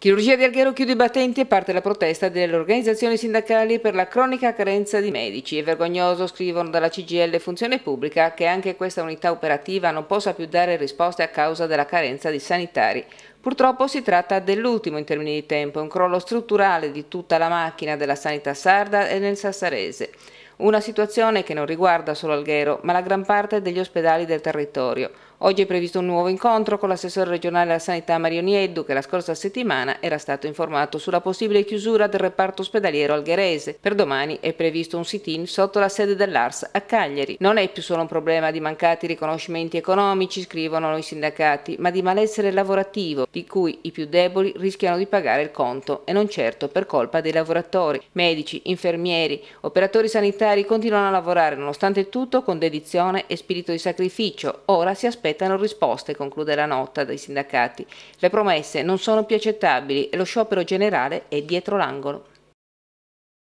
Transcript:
Chirurgia di Alghero chiude i battenti e parte la protesta delle organizzazioni sindacali per la cronica carenza di medici. È vergognoso, scrivono dalla CGL Funzione Pubblica, che anche questa unità operativa non possa più dare risposte a causa della carenza di sanitari. Purtroppo si tratta dell'ultimo in termini di tempo, un crollo strutturale di tutta la macchina della sanità sarda e nel sassarese. Una situazione che non riguarda solo Alghero, ma la gran parte degli ospedali del territorio Oggi è previsto un nuovo incontro con l'assessore regionale alla sanità Mario Nieddu che la scorsa settimana era stato informato sulla possibile chiusura del reparto ospedaliero algherese. Per domani è previsto un sit-in sotto la sede dell'ARS a Cagliari. Non è più solo un problema di mancati riconoscimenti economici, scrivono i sindacati, ma di malessere lavorativo di cui i più deboli rischiano di pagare il conto e non certo per colpa dei lavoratori. Medici, infermieri, operatori sanitari continuano a lavorare nonostante tutto con dedizione e spirito di sacrificio. Ora si aspetta aspettano risposte, conclude la nota dai sindacati. Le promesse non sono più accettabili e lo sciopero generale è dietro l'angolo.